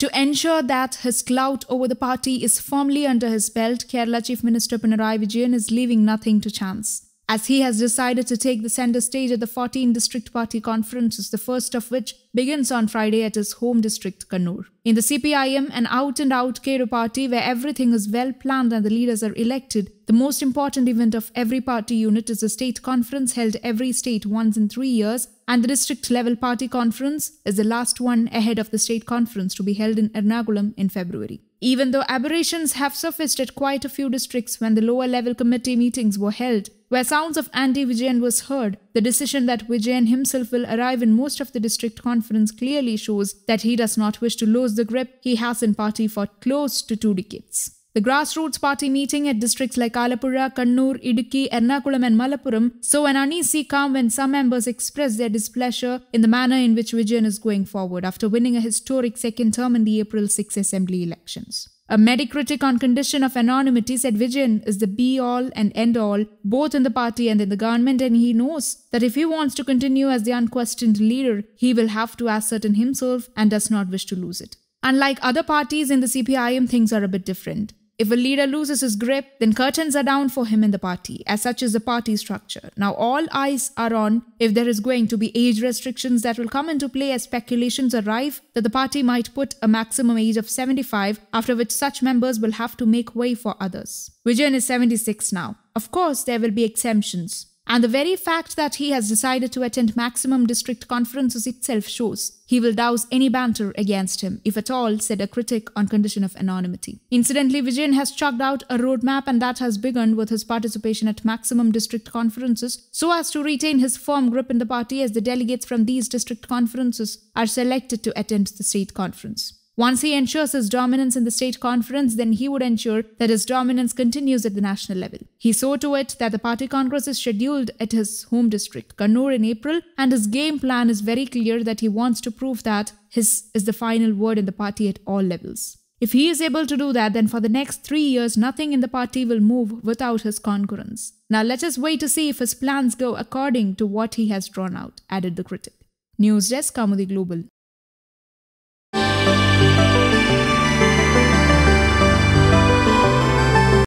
To ensure that his clout over the party is firmly under his belt, Kerala Chief Minister Pinarayi Vijayan is leaving nothing to chance as he has decided to take the center stage at the 14 district party conferences, the first of which begins on Friday at his home district, Kannur. In the CPIM, an out and out Kero party where everything is well planned and the leaders are elected, the most important event of every party unit is the state conference held every state once in three years, and the district level party conference is the last one ahead of the state conference to be held in Ernakulam in February. Even though aberrations have surfaced at quite a few districts when the lower level committee meetings were held, where sounds of anti Vijayan was heard, the decision that Vijayan himself will arrive in most of the district conference clearly shows that he does not wish to lose the grip he has in party for close to two decades. The grassroots party meeting at districts like Alapura, Kannur, Idukki, Ernakulam, and Malappuram saw an uneasy calm when some members expressed their displeasure in the manner in which Vijayan is going forward after winning a historic second term in the April 6 assembly elections. A Metacritic on condition of anonymity said Vijayan is the be all and end all, both in the party and in the government, and he knows that if he wants to continue as the unquestioned leader, he will have to ascertain himself and does not wish to lose it. Unlike other parties in the CPIM, things are a bit different. If a leader loses his grip, then curtains are down for him in the party, as such is the party structure. Now, all eyes are on if there is going to be age restrictions that will come into play as speculations arrive that the party might put a maximum age of 75, after which such members will have to make way for others. Vijayan is 76 now. Of course, there will be exemptions, and the very fact that he has decided to attend maximum district conferences itself shows he will douse any banter against him, if at all, said a critic on condition of anonymity. Incidentally, Vijayan has chalked out a roadmap and that has begun with his participation at maximum district conferences so as to retain his firm grip in the party as the delegates from these district conferences are selected to attend the state conference. Once he ensures his dominance in the state conference, then he would ensure that his dominance continues at the national level. He saw to it that the party congress is scheduled at his home district, Kannur, in April, and his game plan is very clear that he wants to prove that his is the final word in the party at all levels. If he is able to do that, then for the next three years, nothing in the party will move without his concurrence. Now let us wait to see if his plans go according to what he has drawn out, added the critic. News Desk, Kamudi Global.